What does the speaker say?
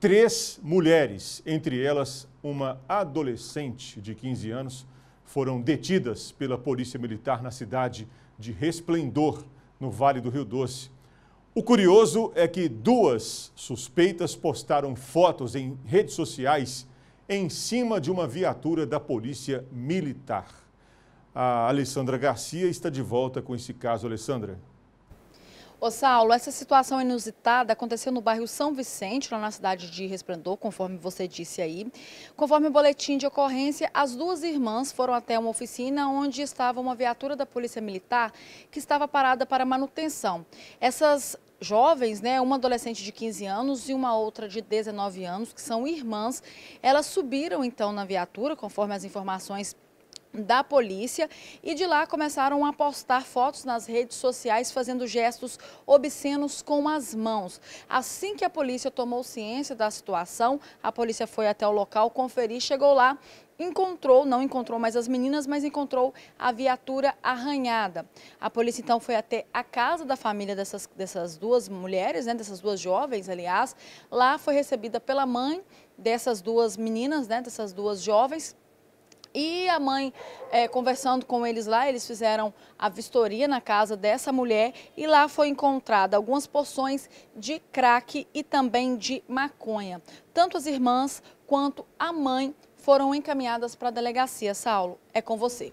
Três mulheres, entre elas uma adolescente de 15 anos, foram detidas pela Polícia Militar na cidade de Resplendor, no Vale do Rio Doce. O curioso é que duas suspeitas postaram fotos em redes sociais em cima de uma viatura da Polícia Militar. A Alessandra Garcia está de volta com esse caso, Alessandra. Ô Saulo, essa situação inusitada aconteceu no bairro São Vicente, lá na cidade de Resplendor, conforme você disse aí. Conforme o boletim de ocorrência, as duas irmãs foram até uma oficina onde estava uma viatura da Polícia Militar que estava parada para manutenção. Essas jovens, né, uma adolescente de 15 anos e uma outra de 19 anos, que são irmãs, elas subiram então na viatura, conforme as informações da polícia e de lá começaram a postar fotos nas redes sociais fazendo gestos obscenos com as mãos. Assim que a polícia tomou ciência da situação, a polícia foi até o local conferir, chegou lá, encontrou, não encontrou mais as meninas, mas encontrou a viatura arranhada. A polícia então foi até a casa da família dessas, dessas duas mulheres, né, dessas duas jovens, aliás. Lá foi recebida pela mãe dessas duas meninas, né, dessas duas jovens, e a mãe, é, conversando com eles lá, eles fizeram a vistoria na casa dessa mulher e lá foi encontrada algumas porções de crack e também de maconha. Tanto as irmãs quanto a mãe foram encaminhadas para a delegacia. Saulo, é com você.